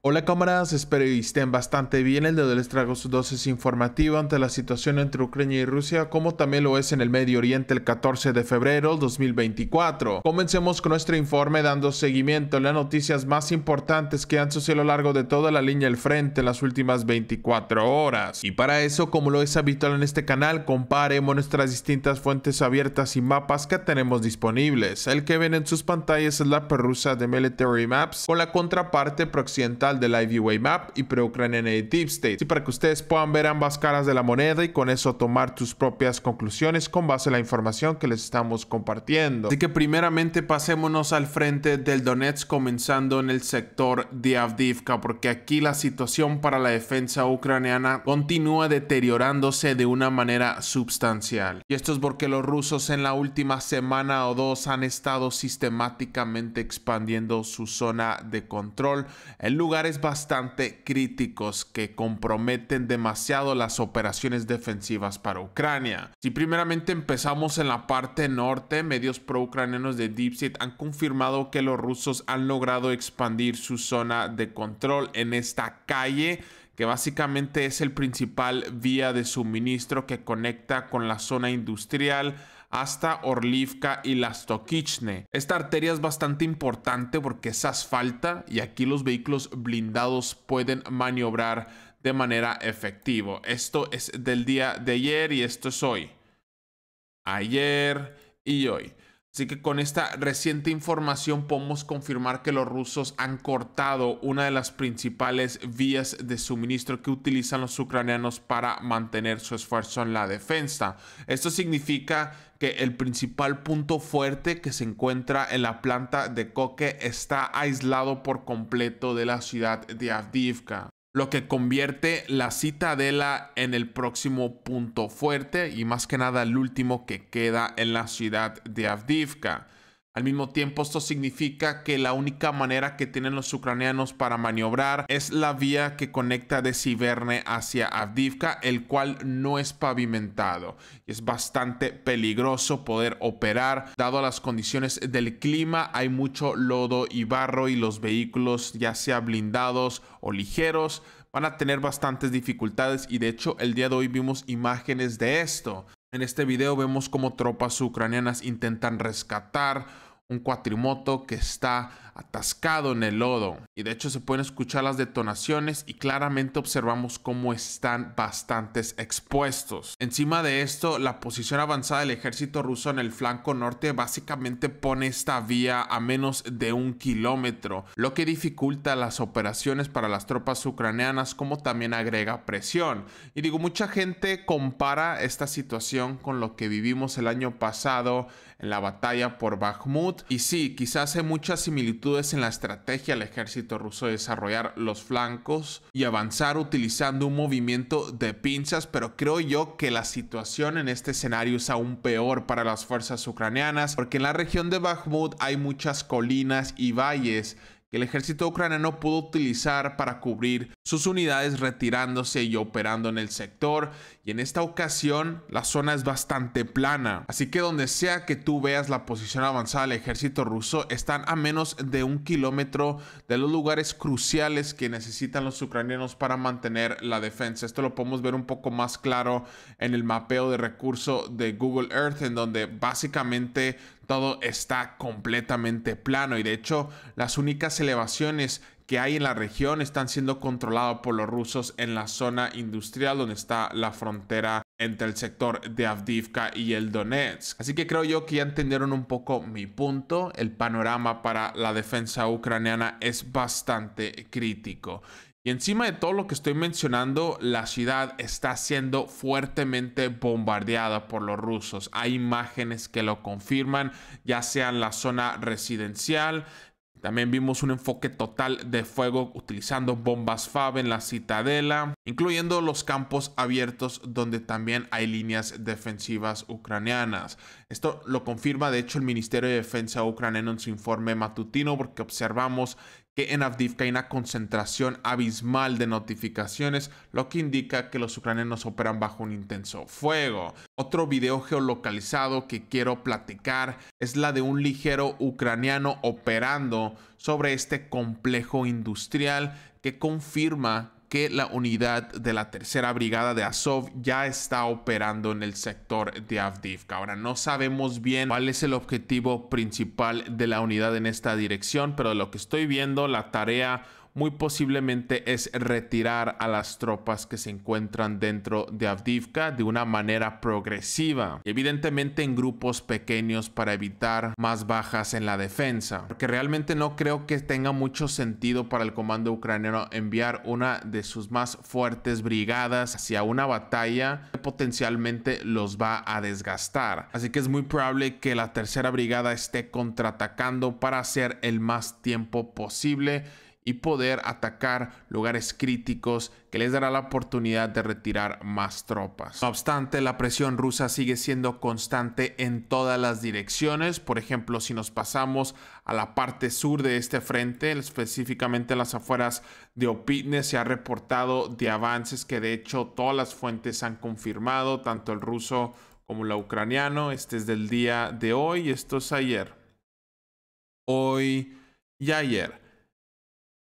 Hola cámaras, espero que estén bastante bien. El de les traigo su dosis informativa ante la situación entre Ucrania y Rusia, como también lo es en el Medio Oriente el 14 de febrero 2024. Comencemos con nuestro informe dando seguimiento a las noticias más importantes que han sucedido a lo largo de toda la línea del frente en las últimas 24 horas. Y para eso, como lo es habitual en este canal, comparemos nuestras distintas fuentes abiertas y mapas que tenemos disponibles. El que ven en sus pantallas es la perrusa de Military Maps con la contraparte occidental de del Way Map y Pre-Ucraniana Deep State. Y para que ustedes puedan ver ambas caras de la moneda y con eso tomar tus propias conclusiones con base en la información que les estamos compartiendo. Así que primeramente pasémonos al frente del Donetsk comenzando en el sector de Avdivka porque aquí la situación para la defensa ucraniana continúa deteriorándose de una manera sustancial. Y esto es porque los rusos en la última semana o dos han estado sistemáticamente expandiendo su zona de control en lugar lugares bastante críticos que comprometen demasiado las operaciones defensivas para Ucrania. Si primeramente empezamos en la parte norte, medios pro-ucranianos de Dipsit han confirmado que los rusos han logrado expandir su zona de control en esta calle que básicamente es el principal vía de suministro que conecta con la zona industrial hasta Orlivka y Lastokichne. Esta arteria es bastante importante porque es asfalta y aquí los vehículos blindados pueden maniobrar de manera efectiva. Esto es del día de ayer y esto es hoy. Ayer y hoy. Así que con esta reciente información podemos confirmar que los rusos han cortado una de las principales vías de suministro que utilizan los ucranianos para mantener su esfuerzo en la defensa. Esto significa que el principal punto fuerte que se encuentra en la planta de Koke está aislado por completo de la ciudad de Avdivka lo que convierte la Citadela en el próximo punto fuerte y más que nada el último que queda en la ciudad de Avdivka. Al mismo tiempo, esto significa que la única manera que tienen los ucranianos para maniobrar es la vía que conecta de Siberne hacia Avdivka, el cual no es pavimentado. y Es bastante peligroso poder operar, dado las condiciones del clima, hay mucho lodo y barro y los vehículos, ya sea blindados o ligeros, van a tener bastantes dificultades y de hecho el día de hoy vimos imágenes de esto. En este video vemos cómo tropas ucranianas intentan rescatar un cuatrimoto que está atascado en el lodo. Y de hecho se pueden escuchar las detonaciones y claramente observamos cómo están bastante expuestos. Encima de esto, la posición avanzada del ejército ruso en el flanco norte básicamente pone esta vía a menos de un kilómetro, lo que dificulta las operaciones para las tropas ucranianas como también agrega presión. Y digo, mucha gente compara esta situación con lo que vivimos el año pasado en la batalla por Bakhmut. Y sí, quizás hay muchas similitudes en la estrategia del ejército ruso de desarrollar los flancos y avanzar utilizando un movimiento de pinzas, pero creo yo que la situación en este escenario es aún peor para las fuerzas ucranianas, porque en la región de Bakhmut hay muchas colinas y valles que el ejército ucraniano pudo utilizar para cubrir sus unidades retirándose y operando en el sector y en esta ocasión la zona es bastante plana, así que donde sea que tú veas la posición avanzada del ejército ruso están a menos de un kilómetro de los lugares cruciales que necesitan los ucranianos para mantener la defensa. Esto lo podemos ver un poco más claro en el mapeo de recurso de Google Earth, en donde básicamente todo está completamente plano y de hecho las únicas elevaciones que hay en la región están siendo controlados por los rusos en la zona industrial donde está la frontera entre el sector de Avdivka y el Donetsk. Así que creo yo que ya entendieron un poco mi punto. El panorama para la defensa ucraniana es bastante crítico. Y encima de todo lo que estoy mencionando, la ciudad está siendo fuertemente bombardeada por los rusos. Hay imágenes que lo confirman, ya sea en la zona residencial, también vimos un enfoque total de fuego utilizando bombas FAB en la citadela, incluyendo los campos abiertos donde también hay líneas defensivas ucranianas. Esto lo confirma de hecho el Ministerio de Defensa ucraniano en su informe matutino porque observamos que en Avdivka hay una concentración abismal de notificaciones, lo que indica que los ucranianos operan bajo un intenso fuego. Otro video geolocalizado que quiero platicar es la de un ligero ucraniano operando sobre este complejo industrial que confirma que la unidad de la tercera brigada de Azov ya está operando en el sector de Avdivka. Ahora no sabemos bien cuál es el objetivo principal de la unidad en esta dirección, pero lo que estoy viendo, la tarea muy posiblemente es retirar a las tropas que se encuentran dentro de Avdivka de una manera progresiva, evidentemente en grupos pequeños para evitar más bajas en la defensa, porque realmente no creo que tenga mucho sentido para el comando ucraniano enviar una de sus más fuertes brigadas hacia una batalla que potencialmente los va a desgastar. Así que es muy probable que la tercera brigada esté contraatacando para hacer el más tiempo posible y poder atacar lugares críticos que les dará la oportunidad de retirar más tropas. No obstante, la presión rusa sigue siendo constante en todas las direcciones. Por ejemplo, si nos pasamos a la parte sur de este frente, específicamente las afueras de Opitne, se ha reportado de avances que de hecho todas las fuentes han confirmado, tanto el ruso como el ucraniano. Este es del día de hoy, esto es ayer. Hoy y ayer.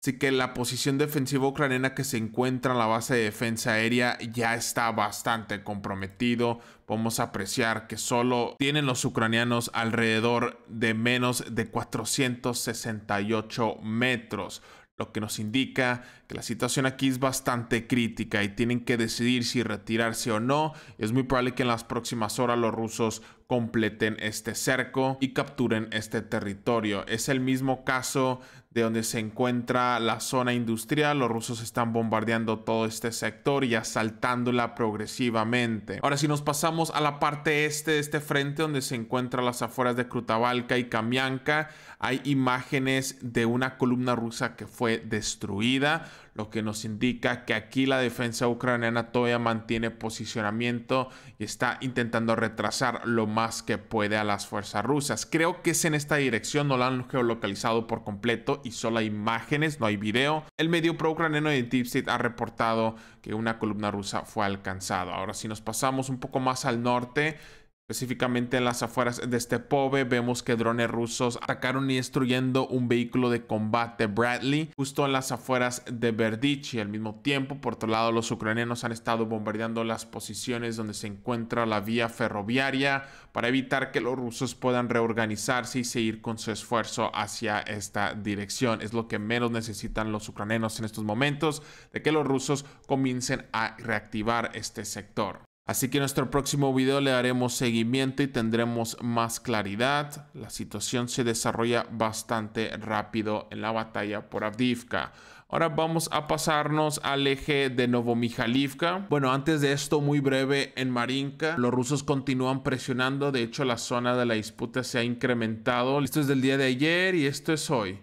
Así que la posición defensiva ucraniana que se encuentra en la base de defensa aérea ya está bastante comprometido. Podemos apreciar que solo tienen los ucranianos alrededor de menos de 468 metros lo que nos indica que la situación aquí es bastante crítica y tienen que decidir si retirarse o no. Es muy probable que en las próximas horas los rusos completen este cerco y capturen este territorio. Es el mismo caso de donde se encuentra la zona industrial. Los rusos están bombardeando todo este sector y asaltándola progresivamente. Ahora, si nos pasamos a la parte este de este frente donde se encuentran las afueras de Krutavalka y Kamianka, hay imágenes de una columna rusa que fue destruida, lo que nos indica que aquí la defensa ucraniana todavía mantiene posicionamiento y está intentando retrasar lo más que puede a las fuerzas rusas. Creo que es en esta dirección, no la han geolocalizado por completo y solo hay imágenes, no hay video. El medio pro-ucraniano de Deep ha reportado que una columna rusa fue alcanzada. Ahora, si nos pasamos un poco más al norte, Específicamente en las afueras de este vemos que drones rusos atacaron y destruyendo un vehículo de combate Bradley justo en las afueras de Verdichi. Al mismo tiempo, por otro lado, los ucranianos han estado bombardeando las posiciones donde se encuentra la vía ferroviaria para evitar que los rusos puedan reorganizarse y seguir con su esfuerzo hacia esta dirección. Es lo que menos necesitan los ucranianos en estos momentos, de que los rusos comiencen a reactivar este sector. Así que en nuestro próximo video le daremos seguimiento y tendremos más claridad. La situación se desarrolla bastante rápido en la batalla por Avdivka. Ahora vamos a pasarnos al eje de Novomijalivka. Bueno, antes de esto, muy breve, en Marinka, los rusos continúan presionando. De hecho, la zona de la disputa se ha incrementado. Esto es del día de ayer y esto es hoy.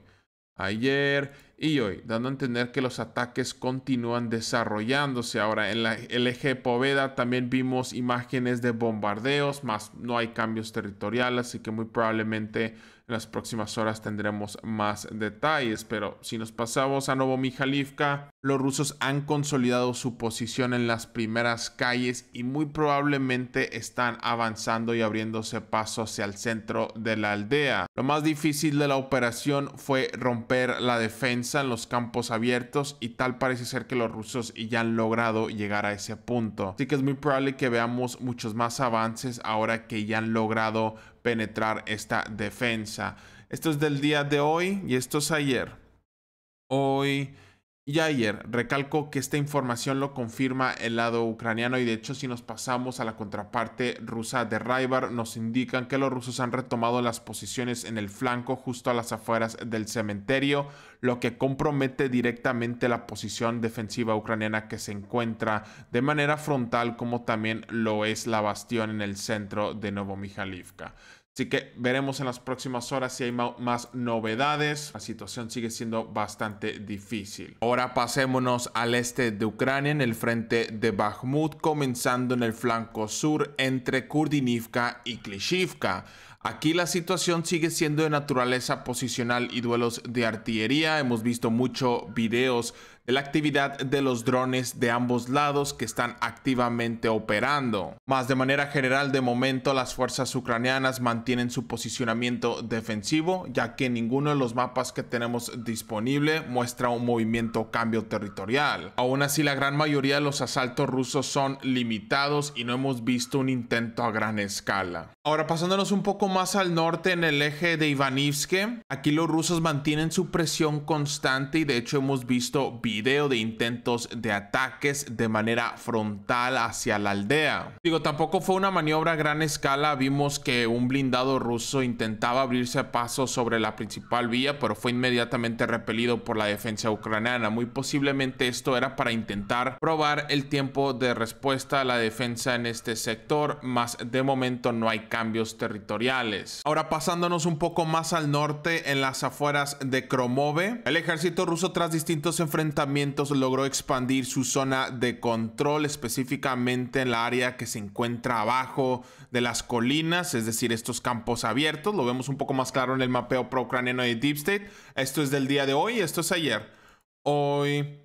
Ayer, y hoy, dando a entender que los ataques continúan desarrollándose. Ahora, en la, el eje Poveda también vimos imágenes de bombardeos, más no hay cambios territoriales, así que muy probablemente en las próximas horas tendremos más detalles, pero si nos pasamos a Novomijalivka, los rusos han consolidado su posición en las primeras calles y muy probablemente están avanzando y abriéndose paso hacia el centro de la aldea. Lo más difícil de la operación fue romper la defensa en los campos abiertos y tal parece ser que los rusos ya han logrado llegar a ese punto. Así que es muy probable que veamos muchos más avances ahora que ya han logrado penetrar esta defensa. Esto es del día de hoy y esto es ayer. Hoy y ayer. Recalco que esta información lo confirma el lado ucraniano y de hecho si nos pasamos a la contraparte rusa de Raibar nos indican que los rusos han retomado las posiciones en el flanco justo a las afueras del cementerio, lo que compromete directamente la posición defensiva ucraniana que se encuentra de manera frontal como también lo es la bastión en el centro de Novomijalivka. Así que veremos en las próximas horas si hay más novedades. La situación sigue siendo bastante difícil. Ahora pasémonos al este de Ucrania, en el frente de Bakhmut, comenzando en el flanco sur entre Kurdinivka y Klishivka. Aquí la situación sigue siendo de naturaleza posicional y duelos de artillería. Hemos visto muchos videos de la actividad de los drones de ambos lados que están activamente operando. Más de manera general, de momento las fuerzas ucranianas mantienen su posicionamiento defensivo, ya que ninguno de los mapas que tenemos disponible muestra un movimiento cambio territorial. Aún así, la gran mayoría de los asaltos rusos son limitados y no hemos visto un intento a gran escala. Ahora, pasándonos un poco más más al norte en el eje de Ivanivske, aquí los rusos mantienen su presión constante y de hecho hemos visto video de intentos de ataques de manera frontal hacia la aldea. Digo, tampoco fue una maniobra a gran escala, vimos que un blindado ruso intentaba abrirse a paso sobre la principal vía, pero fue inmediatamente repelido por la defensa ucraniana. Muy posiblemente esto era para intentar probar el tiempo de respuesta a la defensa en este sector, más de momento no hay cambios territoriales. Ahora pasándonos un poco más al norte, en las afueras de Kromove, el ejército ruso tras distintos enfrentamientos logró expandir su zona de control, específicamente en la área que se encuentra abajo de las colinas, es decir, estos campos abiertos. Lo vemos un poco más claro en el mapeo pro-ucraniano de Deep State. Esto es del día de hoy, esto es ayer. Hoy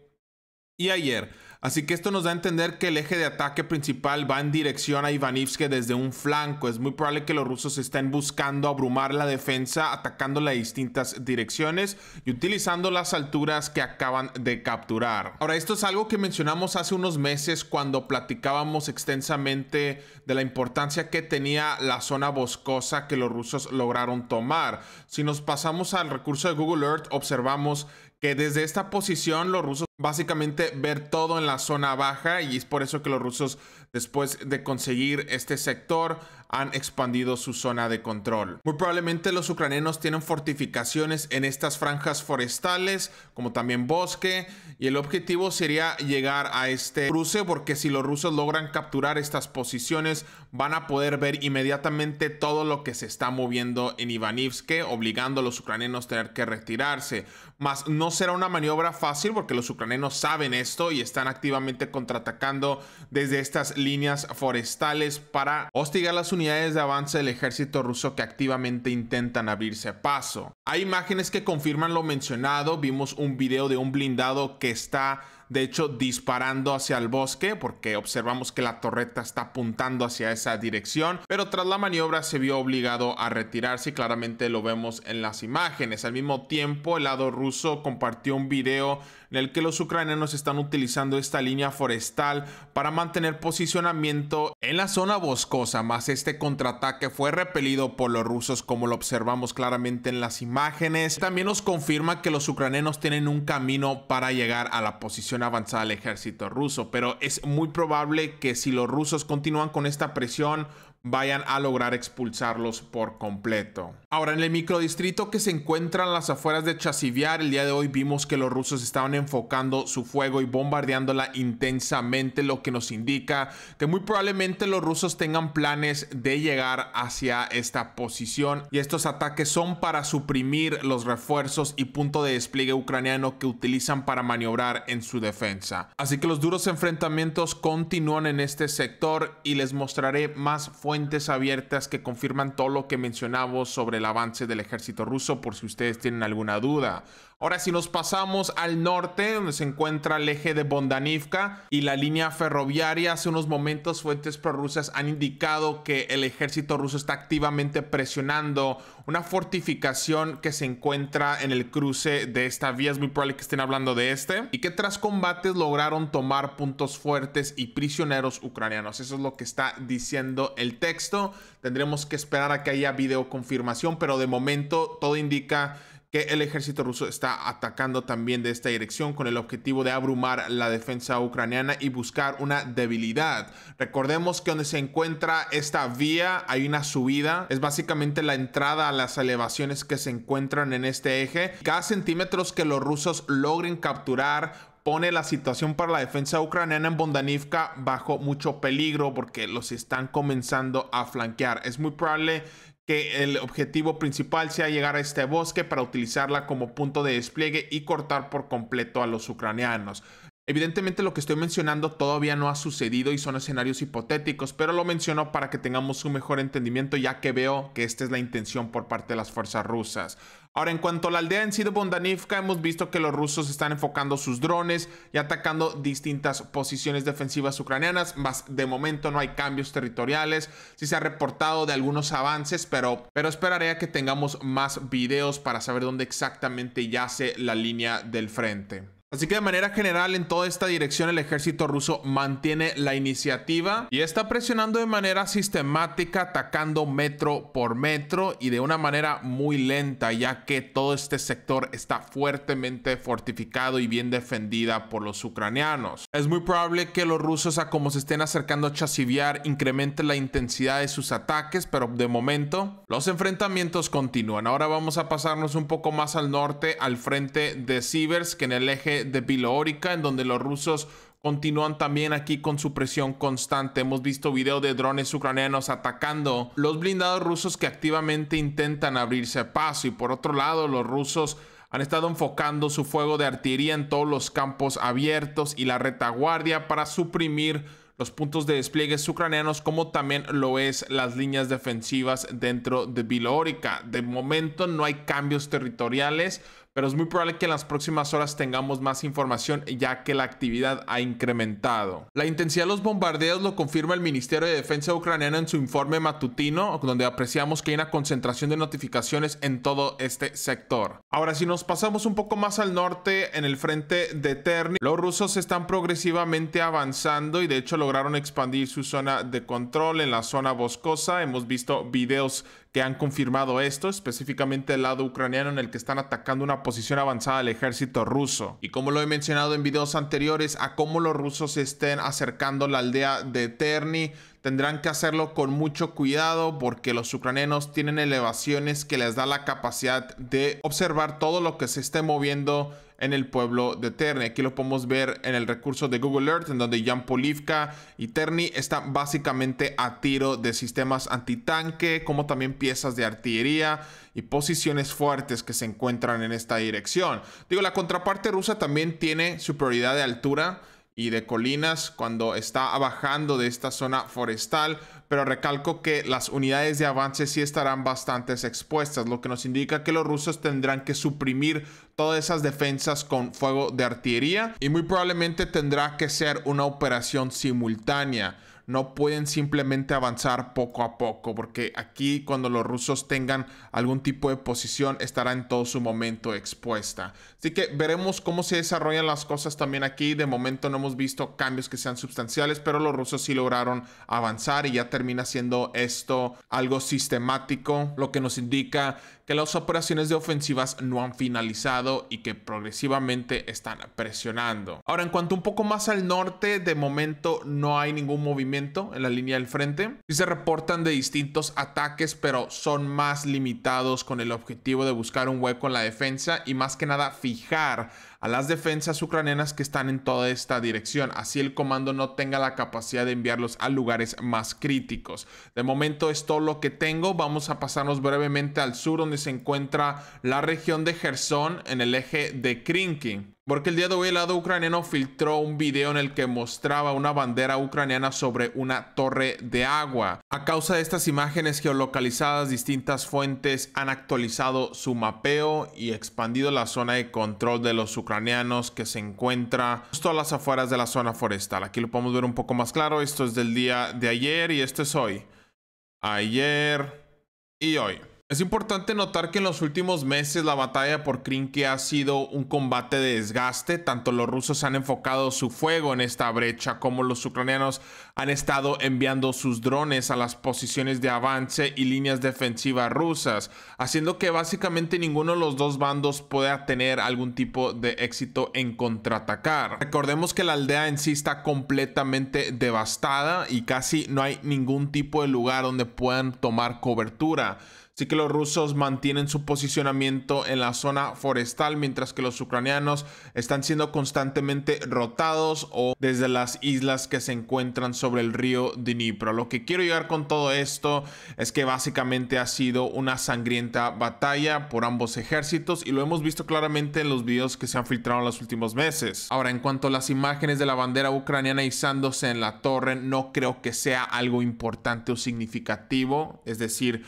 y ayer. Así que esto nos da a entender que el eje de ataque principal va en dirección a Ivanivske desde un flanco. Es muy probable que los rusos estén buscando abrumar la defensa, atacándola de distintas direcciones y utilizando las alturas que acaban de capturar. Ahora, esto es algo que mencionamos hace unos meses cuando platicábamos extensamente de la importancia que tenía la zona boscosa que los rusos lograron tomar. Si nos pasamos al recurso de Google Earth, observamos que desde esta posición los rusos básicamente ver todo en la zona baja y es por eso que los rusos después de conseguir este sector han expandido su zona de control. Muy probablemente los ucranianos tienen fortificaciones en estas franjas forestales, como también bosque, y el objetivo sería llegar a este cruce porque si los rusos logran capturar estas posiciones van a poder ver inmediatamente todo lo que se está moviendo en Ivanivske, obligando a los ucranianos a tener que retirarse. más no será una maniobra fácil porque los ucranianos saben esto y están activamente contraatacando desde estas líneas forestales para hostigar las unidades de avance del ejército ruso que activamente intentan abrirse paso. Hay imágenes que confirman lo mencionado, vimos un video de un blindado que está de hecho disparando hacia el bosque porque observamos que la torreta está apuntando hacia esa dirección, pero tras la maniobra se vio obligado a retirarse y claramente lo vemos en las imágenes. Al mismo tiempo, el lado ruso compartió un video en el que los ucranianos están utilizando esta línea forestal para mantener posicionamiento en la zona boscosa, más este contraataque fue repelido por los rusos como lo observamos claramente en las imágenes. También nos confirma que los ucranianos tienen un camino para llegar a la posición avanzada al ejército ruso, pero es muy probable que si los rusos continúan con esta presión, vayan a lograr expulsarlos por completo. Ahora, en el microdistrito que se encuentran las afueras de Chasiviar, el día de hoy vimos que los rusos estaban enfocando su fuego y bombardeándola intensamente, lo que nos indica que muy probablemente los rusos tengan planes de llegar hacia esta posición y estos ataques son para suprimir los refuerzos y punto de despliegue ucraniano que utilizan para maniobrar en su defensa defensa. Así que los duros enfrentamientos continúan en este sector y les mostraré más fuentes abiertas que confirman todo lo que mencionamos sobre el avance del ejército ruso por si ustedes tienen alguna duda. Ahora si nos pasamos al norte, donde se encuentra el eje de Bondanivka y la línea ferroviaria, hace unos momentos fuentes prorrusas han indicado que el ejército ruso está activamente presionando una fortificación que se encuentra en el cruce de esta vía, es muy probable que estén hablando de este, y que tras combates lograron tomar puntos fuertes y prisioneros ucranianos. Eso es lo que está diciendo el texto. Tendremos que esperar a que haya videoconfirmación, pero de momento todo indica que el ejército ruso está atacando también de esta dirección con el objetivo de abrumar la defensa ucraniana y buscar una debilidad. Recordemos que donde se encuentra esta vía hay una subida, es básicamente la entrada a las elevaciones que se encuentran en este eje. Cada centímetros que los rusos logren capturar pone la situación para la defensa ucraniana en Bondanivka bajo mucho peligro porque los están comenzando a flanquear. Es muy probable que el objetivo principal sea llegar a este bosque para utilizarla como punto de despliegue y cortar por completo a los ucranianos. Evidentemente lo que estoy mencionando todavía no ha sucedido y son escenarios hipotéticos, pero lo menciono para que tengamos un mejor entendimiento ya que veo que esta es la intención por parte de las fuerzas rusas. Ahora, en cuanto a la aldea en sí de hemos visto que los rusos están enfocando sus drones y atacando distintas posiciones defensivas ucranianas, más de momento no hay cambios territoriales, sí se ha reportado de algunos avances, pero, pero esperaré a que tengamos más videos para saber dónde exactamente yace la línea del frente. Así que de manera general en toda esta dirección el ejército ruso mantiene la iniciativa y está presionando de manera sistemática atacando metro por metro y de una manera muy lenta ya que todo este sector está fuertemente fortificado y bien defendida por los ucranianos. Es muy probable que los rusos a como se estén acercando a Chasiviar incrementen la intensidad de sus ataques pero de momento los enfrentamientos continúan. Ahora vamos a pasarnos un poco más al norte al frente de Sivers que en el eje de, en donde los rusos continúan también aquí con su presión constante. Hemos visto video de drones ucranianos atacando los blindados rusos que activamente intentan abrirse paso. Y por otro lado, los rusos han estado enfocando su fuego de artillería en todos los campos abiertos y la retaguardia para suprimir los puntos de despliegue ucranianos como también lo es las líneas defensivas dentro de Bilórica. De momento no hay cambios territoriales pero es muy probable que en las próximas horas tengamos más información ya que la actividad ha incrementado. La intensidad de los bombardeos lo confirma el Ministerio de Defensa ucraniano en su informe matutino, donde apreciamos que hay una concentración de notificaciones en todo este sector. Ahora, si nos pasamos un poco más al norte, en el frente de Terni, los rusos están progresivamente avanzando y de hecho lograron expandir su zona de control en la zona boscosa. Hemos visto videos que han confirmado esto, específicamente el lado ucraniano en el que están atacando una posición avanzada del ejército ruso. Y como lo he mencionado en videos anteriores, a cómo los rusos se estén acercando la aldea de Terni, tendrán que hacerlo con mucho cuidado porque los ucranianos tienen elevaciones que les da la capacidad de observar todo lo que se esté moviendo en el pueblo de Terni. Aquí lo podemos ver en el recurso de Google Earth, en donde Jan Polivka y Terni están básicamente a tiro de sistemas antitanque, como también piezas de artillería y posiciones fuertes que se encuentran en esta dirección. Digo, la contraparte rusa también tiene superioridad de altura y de colinas cuando está bajando de esta zona forestal, pero recalco que las unidades de avance sí estarán bastante expuestas, lo que nos indica que los rusos tendrán que suprimir todas esas defensas con fuego de artillería y muy probablemente tendrá que ser una operación simultánea no pueden simplemente avanzar poco a poco, porque aquí cuando los rusos tengan algún tipo de posición estará en todo su momento expuesta. Así que veremos cómo se desarrollan las cosas también aquí. De momento no hemos visto cambios que sean sustanciales, pero los rusos sí lograron avanzar y ya termina siendo esto algo sistemático, lo que nos indica que las operaciones de ofensivas no han finalizado y que progresivamente están presionando. Ahora, en cuanto un poco más al norte, de momento no hay ningún movimiento en la línea del frente. Sí se reportan de distintos ataques, pero son más limitados con el objetivo de buscar un hueco en la defensa y más que nada fijar a las defensas ucranianas que están en toda esta dirección, así el comando no tenga la capacidad de enviarlos a lugares más críticos. De momento es todo lo que tengo, vamos a pasarnos brevemente al sur donde se encuentra la región de Gerson en el eje de Krinkin. Porque el día de hoy el lado ucraniano filtró un video en el que mostraba una bandera ucraniana sobre una torre de agua. A causa de estas imágenes geolocalizadas, distintas fuentes han actualizado su mapeo y expandido la zona de control de los ucranianos ucranianos que se encuentra justo a las afueras de la zona forestal. Aquí lo podemos ver un poco más claro. Esto es del día de ayer y esto es hoy. Ayer y hoy. Es importante notar que en los últimos meses la batalla por Krinke ha sido un combate de desgaste, tanto los rusos han enfocado su fuego en esta brecha como los ucranianos han estado enviando sus drones a las posiciones de avance y líneas defensivas rusas, haciendo que básicamente ninguno de los dos bandos pueda tener algún tipo de éxito en contraatacar. Recordemos que la aldea en sí está completamente devastada y casi no hay ningún tipo de lugar donde puedan tomar cobertura. Sí que los rusos mantienen su posicionamiento en la zona forestal, mientras que los ucranianos están siendo constantemente rotados o desde las islas que se encuentran sobre el río Dnipro. Lo que quiero llegar con todo esto es que básicamente ha sido una sangrienta batalla por ambos ejércitos y lo hemos visto claramente en los videos que se han filtrado en los últimos meses. Ahora, en cuanto a las imágenes de la bandera ucraniana izándose en la torre, no creo que sea algo importante o significativo, es decir,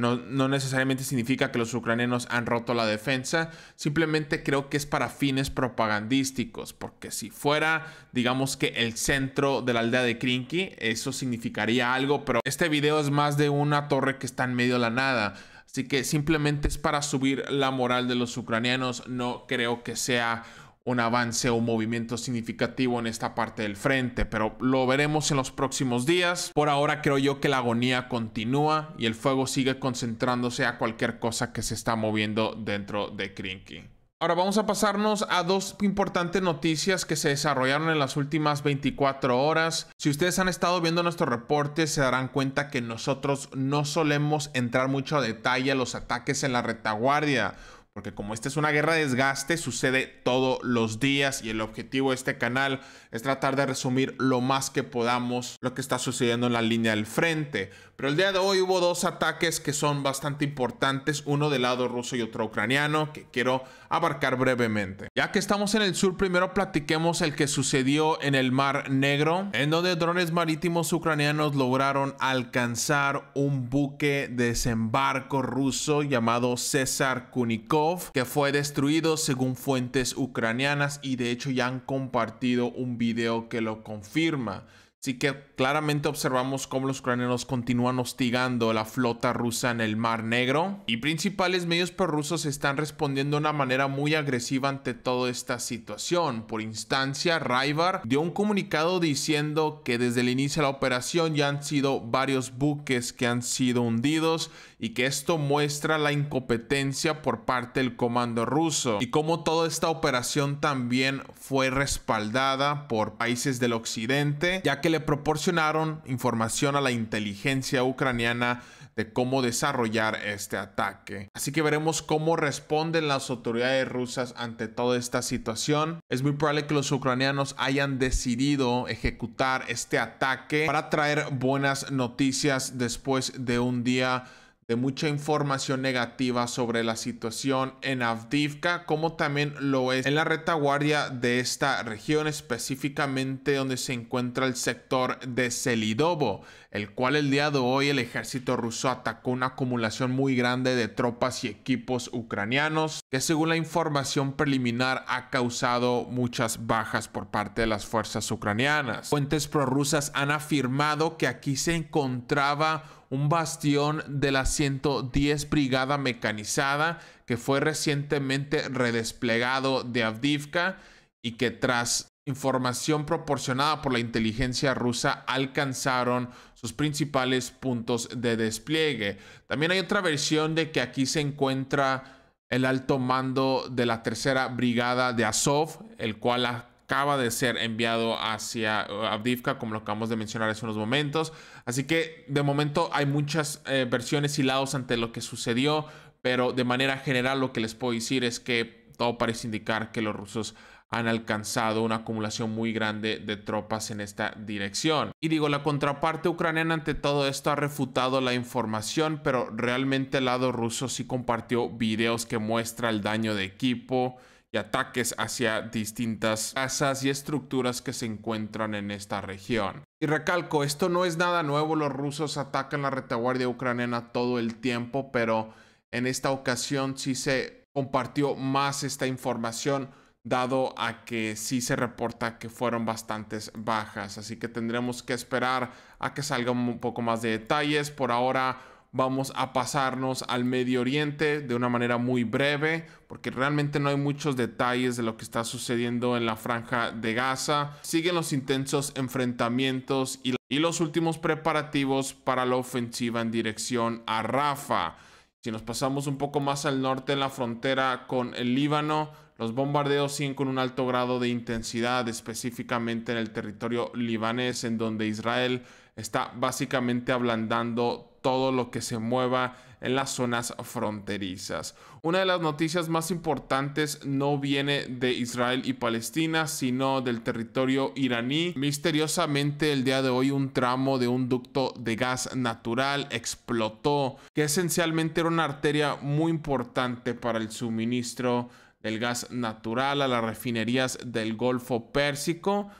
no, necesariamente significa que los ucranianos han roto la defensa, simplemente creo que es para fines propagandísticos, porque si fuera, digamos que el centro de la aldea de Krinky, eso significaría algo, pero este video es más de una torre que está en medio de la nada. Así que simplemente es para subir la moral de los ucranianos, no creo que sea un avance o movimiento significativo en esta parte del frente, pero lo veremos en los próximos días. Por ahora creo yo que la agonía continúa y el fuego sigue concentrándose a cualquier cosa que se está moviendo dentro de Krinky. Ahora vamos a pasarnos a dos importantes noticias que se desarrollaron en las últimas 24 horas. Si ustedes han estado viendo nuestro reporte, se darán cuenta que nosotros no solemos entrar mucho a detalle a los ataques en la retaguardia porque como esta es una guerra de desgaste, sucede todos los días y el objetivo de este canal es tratar de resumir lo más que podamos lo que está sucediendo en la línea del frente. Pero el día de hoy hubo dos ataques que son bastante importantes, uno del lado ruso y otro ucraniano, que quiero abarcar brevemente. Ya que estamos en el sur, primero platiquemos el que sucedió en el Mar Negro, en donde drones marítimos ucranianos lograron alcanzar un buque de desembarco ruso llamado César Kunikov que fue destruido según fuentes ucranianas y de hecho ya han compartido un video que lo confirma. Así que claramente observamos cómo los ucranianos continúan hostigando la flota rusa en el Mar Negro y principales medios prorrusos están respondiendo de una manera muy agresiva ante toda esta situación. Por instancia, Raivar dio un comunicado diciendo que desde el inicio de la operación ya han sido varios buques que han sido hundidos y que esto muestra la incompetencia por parte del comando ruso y cómo toda esta operación también fue respaldada por países del occidente, ya que le proporcionaron información a la inteligencia ucraniana de cómo desarrollar este ataque. Así que veremos cómo responden las autoridades rusas ante toda esta situación. Es muy probable que los ucranianos hayan decidido ejecutar este ataque para traer buenas noticias después de un día de mucha información negativa sobre la situación en Avdivka, como también lo es en la retaguardia de esta región, específicamente donde se encuentra el sector de Selidovo el cual el día de hoy el ejército ruso atacó una acumulación muy grande de tropas y equipos ucranianos, que según la información preliminar ha causado muchas bajas por parte de las fuerzas ucranianas. Fuentes prorrusas han afirmado que aquí se encontraba un bastión de la 110 Brigada Mecanizada que fue recientemente redesplegado de Avdivka y que tras información proporcionada por la inteligencia rusa alcanzaron sus principales puntos de despliegue. También hay otra versión de que aquí se encuentra el alto mando de la tercera brigada de Azov, el cual acaba de ser enviado hacia eh, Avdivka, como lo acabamos de mencionar hace unos momentos. Así que de momento hay muchas eh, versiones y lados ante lo que sucedió, pero de manera general lo que les puedo decir es que todo parece indicar que los rusos han alcanzado una acumulación muy grande de tropas en esta dirección. Y digo, la contraparte ucraniana ante todo esto ha refutado la información, pero realmente el lado ruso sí compartió videos que muestra el daño de equipo y ataques hacia distintas casas y estructuras que se encuentran en esta región. Y recalco, esto no es nada nuevo, los rusos atacan la retaguardia ucraniana todo el tiempo, pero en esta ocasión sí se compartió más esta información dado a que sí se reporta que fueron bastantes bajas. Así que tendremos que esperar a que salgan un poco más de detalles. Por ahora vamos a pasarnos al Medio Oriente de una manera muy breve, porque realmente no hay muchos detalles de lo que está sucediendo en la franja de Gaza. Siguen los intensos enfrentamientos y, y los últimos preparativos para la ofensiva en dirección a Rafa. Si nos pasamos un poco más al norte en la frontera con el Líbano, los bombardeos siguen con un alto grado de intensidad, específicamente en el territorio libanés, en donde Israel está básicamente ablandando todo lo que se mueva en las zonas fronterizas. Una de las noticias más importantes no viene de Israel y Palestina, sino del territorio iraní. Misteriosamente el día de hoy un tramo de un ducto de gas natural explotó, que esencialmente era una arteria muy importante para el suministro del gas natural a las refinerías del Golfo Pérsico.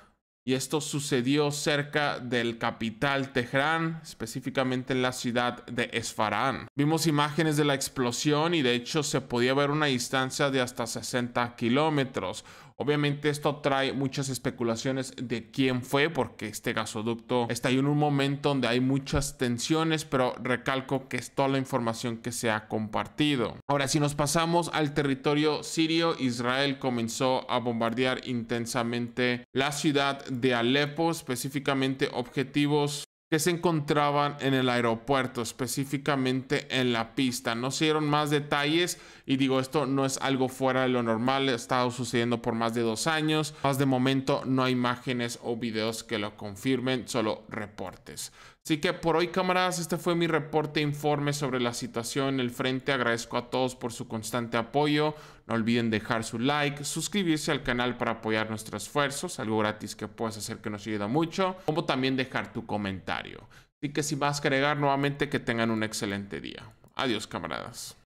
Y esto sucedió cerca del capital Teherán, específicamente en la ciudad de Esfarán. Vimos imágenes de la explosión y de hecho se podía ver una distancia de hasta 60 kilómetros. Obviamente esto trae muchas especulaciones de quién fue, porque este gasoducto está ahí en un momento donde hay muchas tensiones, pero recalco que es toda la información que se ha compartido. Ahora, si nos pasamos al territorio sirio, Israel comenzó a bombardear intensamente la ciudad de Alepo, específicamente objetivos que se encontraban en el aeropuerto, específicamente en la pista. No se dieron más detalles y digo, esto no es algo fuera de lo normal, ha estado sucediendo por más de dos años. Más de momento no hay imágenes o videos que lo confirmen, solo reportes. Así que por hoy, camaradas, este fue mi reporte informe sobre la situación en el frente. Agradezco a todos por su constante apoyo. No olviden dejar su like, suscribirse al canal para apoyar nuestros esfuerzos, algo gratis que puedes hacer que nos ayuda mucho, como también dejar tu comentario. Así que si vas a agregar, nuevamente que tengan un excelente día. Adiós, camaradas.